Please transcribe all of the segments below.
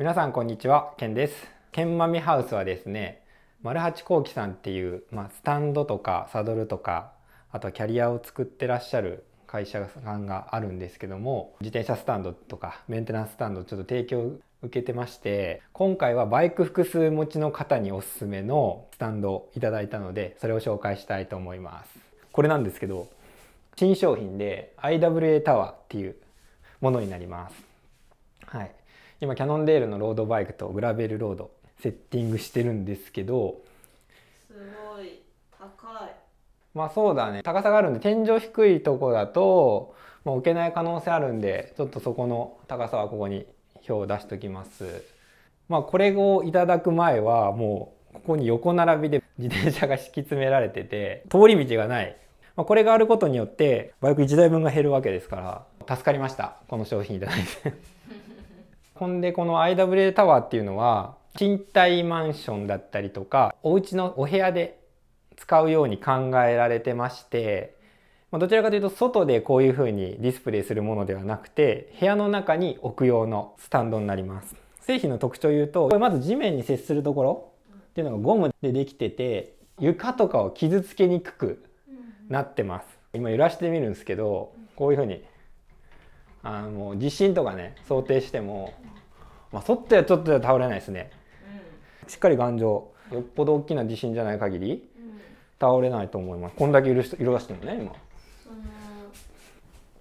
皆さんこんにちは、ケンです。ケンマミハウスはですね、丸八幸喜さんっていう、まあ、スタンドとかサドルとか、あとはキャリアを作ってらっしゃる会社さんがあるんですけども、自転車スタンドとかメンテナンススタンドちょっと提供受けてまして、今回はバイク複数持ちの方におすすめのスタンドをいただいたので、それを紹介したいと思います。これなんですけど、新商品で IWA タワーっていうものになります。はい。今キャノンレールのロードバイクとグラベルロードセッティングしてるんですけどすごい高いまあそうだね高さがあるんで天井低いとこだともう置けない可能性あるんでちょっとそこの高さはここに表を出しておきますまあこれをいただく前はもうここに横並びで 自転車が敷き詰められてて通り道がないまあ、これがあることによってバイク1台分が減るわけですから助かりましたこの商品いただいてほんでこの IWA タワーっていうのは賃貸マンションだったりとかお家のお部屋で使うように考えられてましてどちらかというと外でこういう風にディスプレイするものではなくて部屋の中に置く用のスタンドになります製品の特徴を言うとこれまず地面に接するところっていうのがゴムでできてて床とかを傷つけにくくなってます今揺らしてみるんですけどこういう風にあの地震とかね想定しても、まあ、そってはちょっと倒れないですね、うん、しっかり頑丈よっぽど大きな地震じゃない限り、うん、倒れないと思いますこんだけ揺るし揺らしてもね今。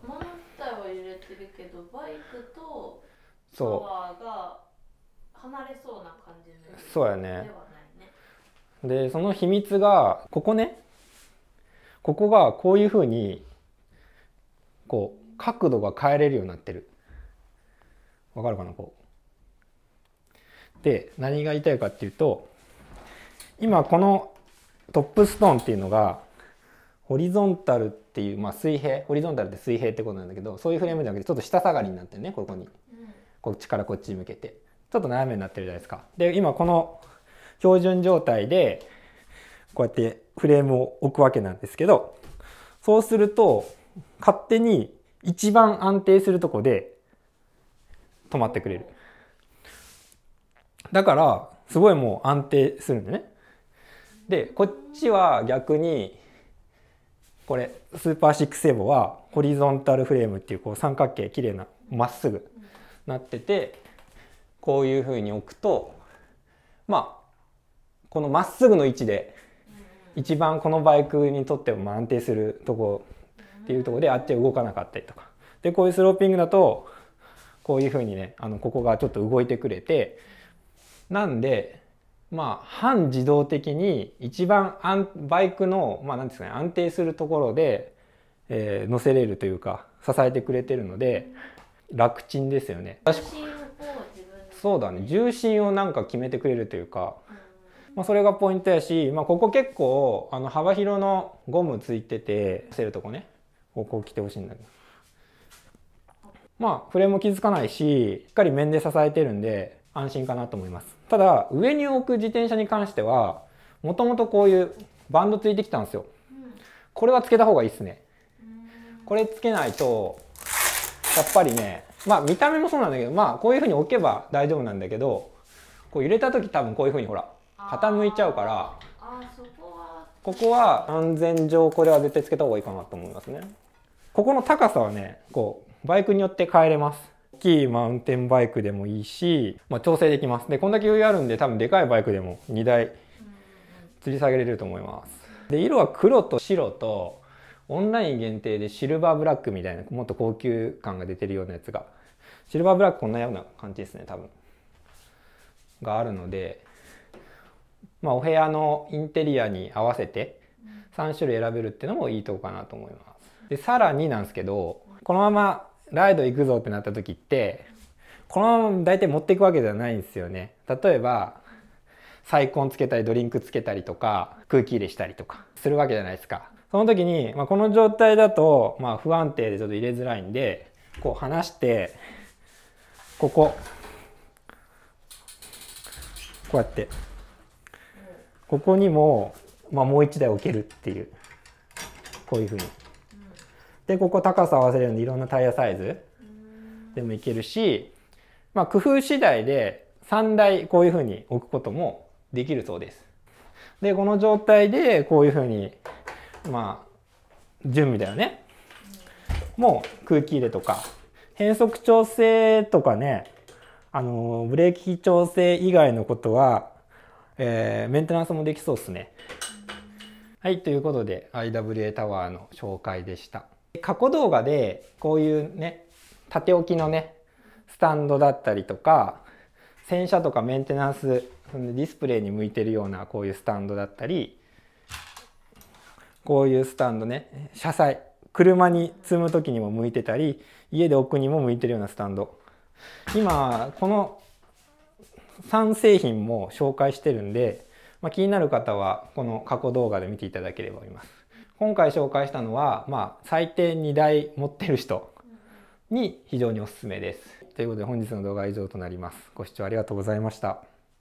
そのは揺れてるけどバイクとパワーが離れそうな感じそうやねでその秘密がここねここがこういうふうにこう角度が変えれるようになってる。わかるかなこう。で、何が言いたいかっていうと、今このトップストーンっていうのが、ホリゾンタルっていう、まあ、水平ホリゾンタルって水平ってことなんだけどそういうフレームじゃなくてちょっと下下がりになってるねここに、こっちからこっちに向けてちょっと斜めになってるじゃないですかで今この標準状態でこうやってフレームを置くわけなんですけどそうすると勝手に一番安定するとこで止まってくれる。だから、すごいもう安定するんでね。で、こっちは逆に、これ、スーパーシックセーボは、ホリゾンタルフレームっていうこう三角形、綺麗な、まっすぐなってて、こういうふうに置くと、まあ、このまっすぐの位置で、一番このバイクにとっても安定するとこっていうとこであっち動かなかったりとかでこういうスローピングだとこういうふうにねあのここがちょっと動いてくれてなんでまあ半自動的に一番バイクのまあ何ですかね安定するところで、えー、乗せれるというか支えてくれてるので楽ちんですよね。そうだね重心をなんか決めてくれるというか、まあ、それがポイントやし、まあ、ここ結構あの幅広のゴムついてて乗せるとこね方向を来てほしいんだけど。まあ、フレーム気つかないし、しっかり面で支えてるんで、安心かなと思います。ただ、上に置く自転車に関しては、もともとこういうバンドついてきたんですよ。これはつけた方がいいっすね。これつけないと、やっぱりね、まあ見た目もそうなんだけど、まあこういう風に置けば大丈夫なんだけど、こう揺れた時多分こういう風にほら、傾いちゃうから、ここは安全上これは絶対つけた方がいいかなと思いますねここの高さはねこうバイクによって変えれます大きいマウンテンバイクでもいいし、まあ、調整できますでこんだけ余裕あるんで多分でかいバイクでも2台吊り下げれると思いますで色は黒と白とオンライン限定でシルバーブラックみたいなもっと高級感が出てるようなやつがシルバーブラックこんなような感じですね多分があるのでまあ、お部屋のインテリアに合わせて3種類選べるっていうのもいいとこかなと思います。でさらになんですけどこのままライド行くぞってなった時ってこのまま大体持っていくわけじゃないんですよね。例えばサイコンつけたりドリンクつけたりとか空気入れしたりとかするわけじゃないですか。その時に、まあ、この状態だと、まあ、不安定でちょっと入れづらいんでこう離してこここうやってここにも、まあ、もう一台置けるっていうこういうふうに。でここ高さ合わせるんで、いろんなタイヤサイズでもいけるし、まあ、工夫次第で3台こういうふうに置くこともできるそうです。でこの状態でこういうふうにまあ準備だよね。もう空気入れとか変速調整とかねあのブレーキ調整以外のことはえー、メンテナンスもできそうですね。はい、ということで IWA タワーの紹介でした。過去動画でこういうね、縦置きのね、スタンドだったりとか、洗車とかメンテナンス、ディスプレイに向いてるようなこういうスタンドだったり、こういうスタンドね、車載、車に積む時にも向いてたり、家で奥にも向いてるようなスタンド。今、この3製品も紹介してるんで、まあ、気になる方はこの過去動画で見ていただければ思います。今回紹介したのは、まあ、最低2台持ってる人に非常におすすめです。ということで本日の動画は以上となります。ご視聴ありがとうございました。